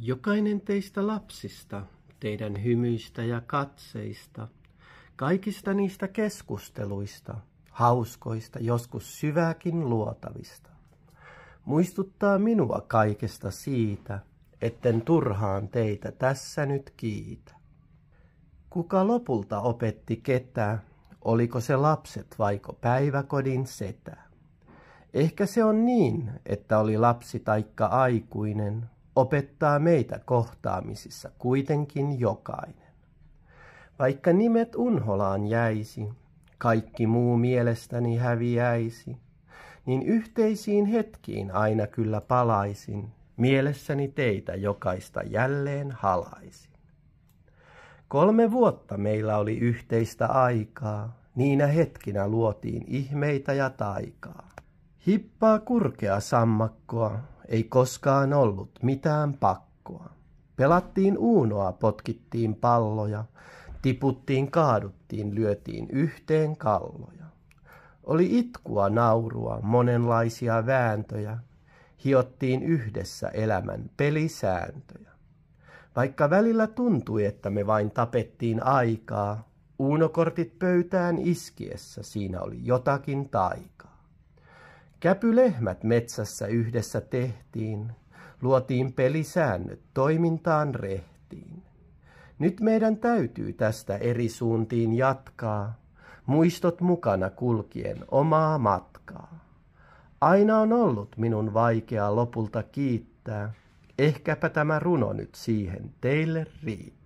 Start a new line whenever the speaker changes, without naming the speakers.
Jokainen teistä lapsista, teidän hymyistä ja katseista, kaikista niistä keskusteluista, hauskoista, joskus syväkin luotavista, muistuttaa minua kaikesta siitä, etten turhaan teitä tässä nyt kiitä. Kuka lopulta opetti ketä, oliko se lapset vaiko päiväkodin setä? Ehkä se on niin, että oli lapsi taikka aikuinen, opettaa meitä kohtaamisissa kuitenkin jokainen. Vaikka nimet unholaan jäisi, kaikki muu mielestäni häviäisi, niin yhteisiin hetkiin aina kyllä palaisin, mielessäni teitä jokaista jälleen halaisin. Kolme vuotta meillä oli yhteistä aikaa, niinä hetkinä luotiin ihmeitä ja taikaa. Hippaa kurkea sammakkoa, ei koskaan ollut mitään pakkoa. Pelattiin uunoa, potkittiin palloja, tiputtiin, kaaduttiin, lyötiin yhteen kalloja. Oli itkua, naurua, monenlaisia vääntöjä, hiottiin yhdessä elämän pelisääntöjä. Vaikka välillä tuntui, että me vain tapettiin aikaa, uunokortit pöytään iskiessä siinä oli jotakin taikaa. Käpylehmät metsässä yhdessä tehtiin, luotiin pelisäännöt toimintaan rehtiin. Nyt meidän täytyy tästä eri suuntiin jatkaa, muistot mukana kulkien omaa matkaa. Aina on ollut minun vaikea lopulta kiittää, ehkäpä tämä runo nyt siihen teille riittää.